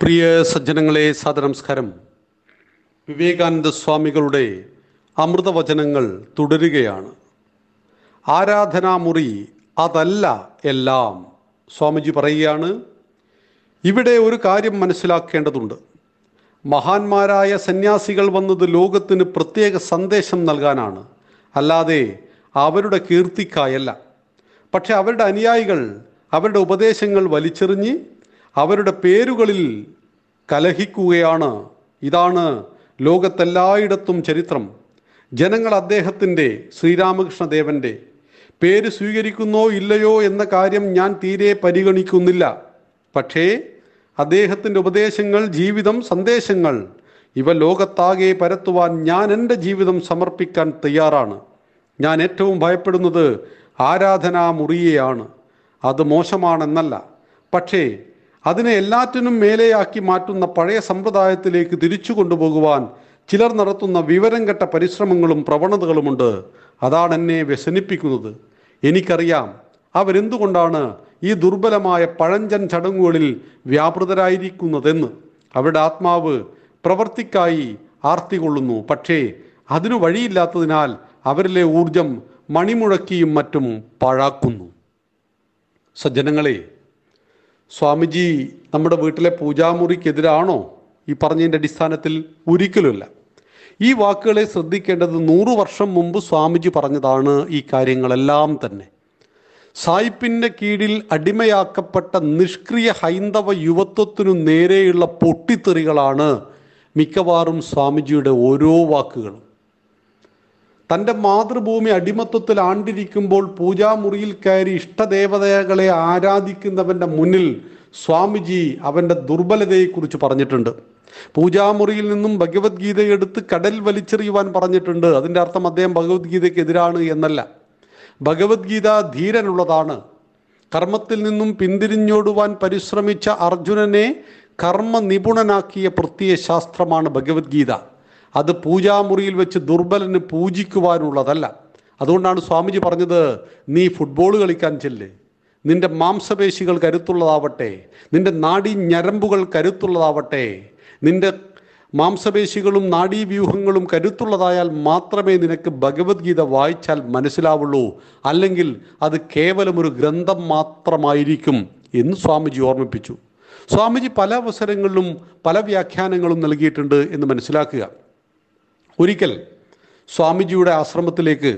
പ്രിയ സജ്ജനങ്ങളെ സദനമസ്കാരം വിവേകാനന്ദ സ്വാമികളുടെ അമൃതവചനങ്ങൾ തുടരുകയാണ് ആരാധനാമുറി അതല്ല എല്ലാം സ്വാമിജി പറയുകയാണ് ഇവിടെ ഒരു കാര്യം മനസ്സിലാക്കേണ്ടതുണ്ട് മഹാന്മാരായ സന്യാസികൾ വന്നത് ലോകത്തിന് പ്രത്യേക സന്ദേശം നൽകാനാണ് അല്ലാതെ അവരുടെ കീർത്തിക്കായല്ല പക്ഷെ അവരുടെ അനുയായികൾ അവരുടെ ഉപദേശങ്ങൾ വലിച്ചെറിഞ്ഞ് അവരുടെ പേരുകളിൽ കലഹിക്കുകയാണ് ഇതാണ് ലോകത്തെല്ലായിടത്തും ചരിത്രം ജനങ്ങൾ അദ്ദേഹത്തിൻ്റെ ശ്രീരാമകൃഷ്ണദേവൻ്റെ പേര് സ്വീകരിക്കുന്നോ ഇല്ലയോ എന്ന കാര്യം ഞാൻ തീരെ പരിഗണിക്കുന്നില്ല പക്ഷേ അദ്ദേഹത്തിൻ്റെ ഉപദേശങ്ങൾ ജീവിതം സന്ദേശങ്ങൾ ഇവ ലോകത്താകെ പരത്തുവാൻ ഞാൻ എൻ്റെ ജീവിതം സമർപ്പിക്കാൻ തയ്യാറാണ് ഞാൻ ഏറ്റവും ഭയപ്പെടുന്നത് ആരാധനാ മുറിയെയാണ് അത് മോശമാണെന്നല്ല പക്ഷേ അതിനെ എല്ലാറ്റിനും മേലെയാക്കി മാറ്റുന്ന പഴയ സമ്പ്രദായത്തിലേക്ക് തിരിച്ചു കൊണ്ടുപോകുവാൻ ചിലർ നടത്തുന്ന വിവരം കെട്ട പരിശ്രമങ്ങളും പ്രവണതകളുമുണ്ട് അതാണ് എന്നെ വ്യസനിപ്പിക്കുന്നത് എനിക്കറിയാം അവരെന്തുകൊണ്ടാണ് ഈ ദുർബലമായ പഴഞ്ചൻ ചടങ്ങുകളിൽ വ്യാപൃതരായിരിക്കുന്നതെന്ന് അവരുടെ ആത്മാവ് പ്രവർത്തിക്കായി ആർത്തി കൊള്ളുന്നു പക്ഷേ അതിനു വഴിയില്ലാത്തതിനാൽ അവരിലെ ഊർജം മണിമുഴക്കിയും മറ്റും പാഴാക്കുന്നു സജ്ജനങ്ങളെ സ്വാമിജി നമ്മുടെ വീട്ടിലെ പൂജാമുറിക്കെതിരാണോ ഈ പറഞ്ഞതിൻ്റെ അടിസ്ഥാനത്തിൽ ഒരിക്കലുമില്ല ഈ വാക്കുകളെ ശ്രദ്ധിക്കേണ്ടത് നൂറു വർഷം മുമ്പ് സ്വാമിജി പറഞ്ഞതാണ് ഈ കാര്യങ്ങളെല്ലാം തന്നെ സായിപ്പിൻ്റെ കീഴിൽ അടിമയാക്കപ്പെട്ട നിഷ്ക്രിയ ഹൈന്ദവ യുവത്വത്തിനു നേരെയുള്ള പൊട്ടിത്തെറികളാണ് മിക്കവാറും സ്വാമിജിയുടെ ഓരോ വാക്കുകളും തൻ്റെ മാതൃഭൂമി അടിമത്വത്തിൽ ആണ്ടിരിക്കുമ്പോൾ പൂജാമുറിയിൽ കയറി ഇഷ്ടദേവതകളെ ആരാധിക്കുന്നവൻ്റെ മുന്നിൽ സ്വാമിജി അവൻ്റെ ദുർബലതയെക്കുറിച്ച് പറഞ്ഞിട്ടുണ്ട് പൂജാമുറിയിൽ നിന്നും ഭഗവത്ഗീത എടുത്ത് കടൽ വലിച്ചെറിയുവാൻ പറഞ്ഞിട്ടുണ്ട് അതിൻ്റെ അർത്ഥം അദ്ദേഹം ഭഗവത്ഗീതയ്ക്ക് എതിരാണ് എന്നല്ല ഭഗവത്ഗീത ധീരനുള്ളതാണ് കർമ്മത്തിൽ നിന്നും പിന്തിരിഞ്ഞോടുവാൻ പരിശ്രമിച്ച അർജുനനെ കർമ്മ നിപുണനാക്കിയ പ്രത്യയ ശാസ്ത്രമാണ് ഭഗവത്ഗീത അത് പൂജാമുറിയിൽ വെച്ച് ദുർബലന് പൂജിക്കുവാനുള്ളതല്ല അതുകൊണ്ടാണ് സ്വാമിജി പറഞ്ഞത് നീ ഫുട്ബോൾ കളിക്കാൻ ചെല്ലേ നിന്റെ മാംസപേശികൾ കരുത്തുള്ളതാവട്ടെ നിന്റെ നാഡി ഞരമ്പുകൾ കരുത്തുള്ളതാവട്ടെ നിന്റെ മാംസപേശികളും നാഡീവ്യൂഹങ്ങളും കരുത്തുള്ളതായാൽ മാത്രമേ നിനക്ക് ഭഗവത്ഗീത വായിച്ചാൽ മനസ്സിലാവുള്ളൂ അല്ലെങ്കിൽ അത് കേവലം ഒരു ഗ്രന്ഥം മാത്രമായിരിക്കും എന്ന് സ്വാമിജി ഓർമ്മിപ്പിച്ചു സ്വാമിജി പല അവസരങ്ങളിലും പല വ്യാഖ്യാനങ്ങളും നൽകിയിട്ടുണ്ട് എന്ന് മനസ്സിലാക്കുക ഒരിക്കൽ സ്വാമിജിയുടെ ആശ്രമത്തിലേക്ക്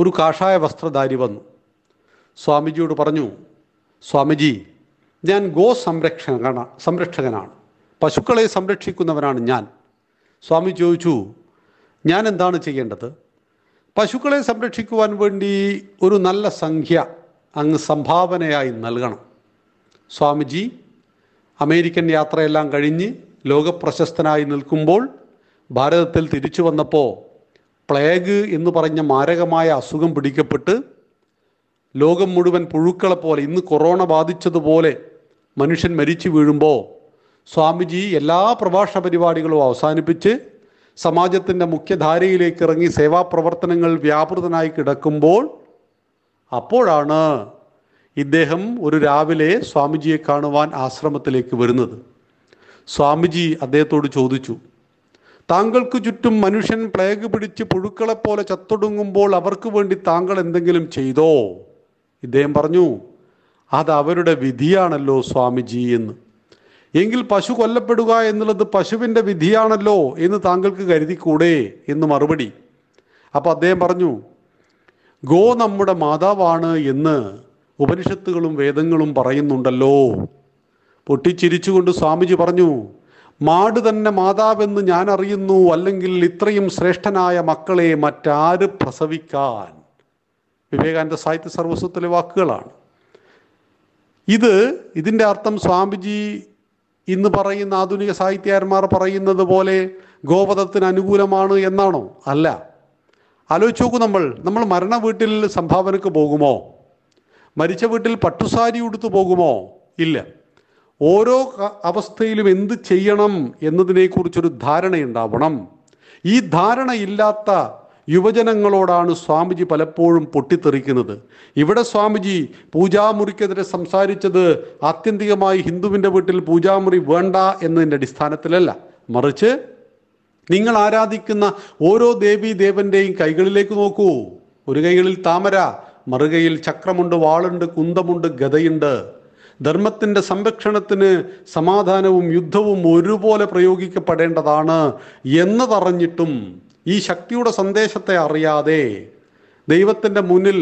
ഒരു കാഷായ വസ്ത്രധാരി വന്നു സ്വാമിജിയോട് പറഞ്ഞു സ്വാമിജി ഞാൻ ഗോ സംരക്ഷകന സംരക്ഷകനാണ് പശുക്കളെ സംരക്ഷിക്കുന്നവനാണ് ഞാൻ സ്വാമി ചോദിച്ചു ഞാൻ എന്താണ് ചെയ്യേണ്ടത് പശുക്കളെ സംരക്ഷിക്കുവാൻ വേണ്ടി ഒരു നല്ല സംഖ്യ അങ്ങ് സംഭാവനയായി നൽകണം സ്വാമിജി അമേരിക്കൻ യാത്രയെല്ലാം കഴിഞ്ഞ് ലോകപ്രശസ്തനായി നിൽക്കുമ്പോൾ ഭാരതത്തിൽ തിരിച്ചു വന്നപ്പോൾ പ്ലേഗ് എന്ന് പറഞ്ഞ മാരകമായ അസുഖം പിടിക്കപ്പെട്ട് ലോകം മുഴുവൻ പുഴുക്കളെ പോലെ ഇന്ന് കൊറോണ ബാധിച്ചതുപോലെ മനുഷ്യൻ മരിച്ചു വീഴുമ്പോൾ സ്വാമിജി എല്ലാ പ്രഭാഷണ പരിപാടികളും അവസാനിപ്പിച്ച് സമാജത്തിൻ്റെ മുഖ്യധാരയിലേക്ക് ഇറങ്ങി സേവാപ്രവർത്തനങ്ങൾ വ്യാപൃതനായി കിടക്കുമ്പോൾ അപ്പോഴാണ് ഇദ്ദേഹം ഒരു രാവിലെ സ്വാമിജിയെ കാണുവാൻ ആശ്രമത്തിലേക്ക് വരുന്നത് സ്വാമിജി അദ്ദേഹത്തോട് ചോദിച്ചു താങ്കൾക്ക് ചുറ്റും മനുഷ്യൻ പ്ലേഗ് പിടിച്ച് പുഴുക്കളെപ്പോലെ ചത്തൊടുങ്ങുമ്പോൾ അവർക്ക് വേണ്ടി താങ്കൾ എന്തെങ്കിലും ചെയ്തോ ഇദ്ദേഹം പറഞ്ഞു അത് അവരുടെ വിധിയാണല്ലോ സ്വാമിജി എന്ന് എങ്കിൽ പശു കൊല്ലപ്പെടുക എന്നുള്ളത് പശുവിൻ്റെ വിധിയാണല്ലോ എന്ന് താങ്കൾക്ക് കരുതിക്കൂടെ എന്ന് മറുപടി അപ്പോൾ അദ്ദേഹം പറഞ്ഞു ഗോ നമ്മുടെ മാതാവാണ് എന്ന് ഉപനിഷത്തുകളും വേദങ്ങളും പറയുന്നുണ്ടല്ലോ പൊട്ടിച്ചിരിച്ചുകൊണ്ട് സ്വാമിജി പറഞ്ഞു മാട് തന്നെ മാതാവെന്ന് ഞാൻ അറിയുന്നു അല്ലെങ്കിൽ ഇത്രയും ശ്രേഷ്ഠനായ മക്കളെ മറ്റാര് പ്രസവിക്കാൻ വിവേകാനന്ദ സാഹിത്യ സർവസ്വത്തിലെ വാക്കുകളാണ് ഇത് ഇതിൻ്റെ അർത്ഥം സ്വാമിജി ഇന്ന് പറയുന്ന ആധുനിക സാഹിത്യകാരന്മാർ പറയുന്നത് പോലെ ഗോപദത്തിന് അനുകൂലമാണ് എന്നാണോ അല്ല ആലോചിച്ച് നോക്കൂ നമ്മൾ നമ്മൾ മരണ വീട്ടിൽ സംഭാവനക്ക് പോകുമോ മരിച്ച വീട്ടിൽ പട്ടുസാരി ഉടുത്തു പോകുമോ ഇല്ല ഓരോ അവസ്ഥയിലും എന്ത് ചെയ്യണം എന്നതിനെക്കുറിച്ചൊരു ധാരണയുണ്ടാവണം ഈ ധാരണയില്ലാത്ത യുവജനങ്ങളോടാണ് സ്വാമിജി പലപ്പോഴും പൊട്ടിത്തെറിക്കുന്നത് ഇവിടെ സ്വാമിജി പൂജാമുറിക്കെതിരെ സംസാരിച്ചത് ആത്യന്തികമായി ഹിന്ദുവിൻ്റെ വീട്ടിൽ പൂജാമുറി വേണ്ട എന്നതിൻ്റെ അടിസ്ഥാനത്തിലല്ല മറിച്ച് നിങ്ങൾ ആരാധിക്കുന്ന ഓരോ ദേവി ദേവന്റെയും കൈകളിലേക്ക് നോക്കൂ ഒരു കൈകളിൽ താമര മറുകയിൽ ചക്രമുണ്ട് വാളുണ്ട് കുന്തമുണ്ട് ഗതയുണ്ട് ധർമ്മത്തിൻ്റെ സംരക്ഷണത്തിന് സമാധാനവും യുദ്ധവും ഒരുപോലെ പ്രയോഗിക്കപ്പെടേണ്ടതാണ് എന്നതറിഞ്ഞിട്ടും ഈ ശക്തിയുടെ സന്ദേശത്തെ അറിയാതെ ദൈവത്തിൻ്റെ മുന്നിൽ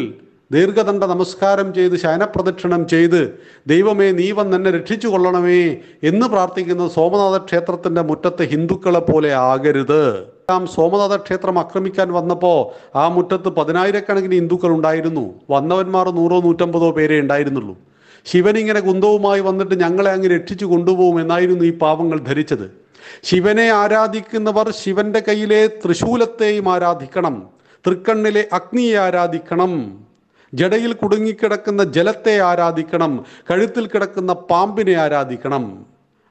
ദീർഘദണ്ഡ നമസ്കാരം ചെയ്ത് ശയനപ്രദക്ഷിണം ചെയ്ത് ദൈവമേ നീ വന്ന് എന്നെ രക്ഷിച്ചു കൊള്ളണമേ എന്ന് പ്രാർത്ഥിക്കുന്ന സോമനാഥ ക്ഷേത്രത്തിൻ്റെ മുറ്റത്തെ ഹിന്ദുക്കളെ പോലെ ആകരുത് ആ സോമനാഥ ക്ഷേത്രം ആക്രമിക്കാൻ വന്നപ്പോൾ ആ മുറ്റത്ത് പതിനായിരക്കണക്കിന് ഹിന്ദുക്കൾ ഉണ്ടായിരുന്നു വന്നവന്മാർ നൂറോ നൂറ്റമ്പതോ പേരേ ഉണ്ടായിരുന്നുള്ളൂ ശിവനിങ്ങനെ കുന്തവുമായി വന്നിട്ട് ഞങ്ങളെ അങ്ങ് രക്ഷിച്ചു കൊണ്ടുപോകും എന്നായിരുന്നു ഈ പാവങ്ങൾ ധരിച്ചത് ശിവനെ ആരാധിക്കുന്നവർ ശിവന്റെ കയ്യിലെ തൃശൂലത്തെയും ആരാധിക്കണം തൃക്കണ്ണിലെ അഗ്നിയെ ആരാധിക്കണം ജടയിൽ കുടുങ്ങിക്കിടക്കുന്ന ജലത്തെ ആരാധിക്കണം കഴുത്തിൽ കിടക്കുന്ന പാമ്പിനെ ആരാധിക്കണം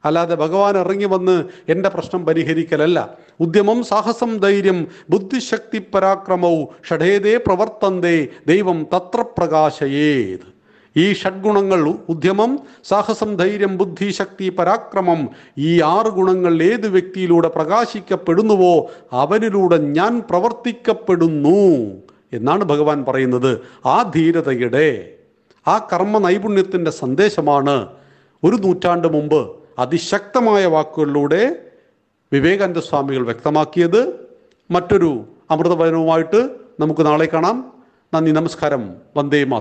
അല്ലാതെ ഭഗവാൻ ഇറങ്ങി വന്ന് എൻ്റെ പ്രശ്നം പരിഹരിക്കലല്ല ഉദ്യമം സാഹസം ധൈര്യം ബുദ്ധിശക്തി പരാക്രമവും ഷഠേതേ പ്രവർത്തന്തേ ദൈവം തത്ര പ്രകാശയേത് ഈ ഷഡ്ഗുണങ്ങൾ ഉദ്യമം സാഹസം ധൈര്യം ബുദ്ധി ശക്തി പരാക്രമം ഈ ആറ് ഗുണങ്ങൾ ഏത് വ്യക്തിയിലൂടെ പ്രകാശിക്കപ്പെടുന്നുവോ അവനിലൂടെ ഞാൻ പ്രവർത്തിക്കപ്പെടുന്നു എന്നാണ് ഭഗവാൻ പറയുന്നത് ആ ധീരതയുടെ ആ കർമ്മ നൈപുണ്യത്തിൻ്റെ സന്ദേശമാണ് ഒരു നൂറ്റാണ്ട് മുമ്പ് അതിശക്തമായ വാക്കുകളിലൂടെ വിവേകാനന്ദ സ്വാമികൾ വ്യക്തമാക്കിയത് മറ്റൊരു അമൃതവചനവുമായിട്ട് നമുക്ക് നാളെ കാണാം നന്ദി നമസ്കാരം വന്ദേ മാ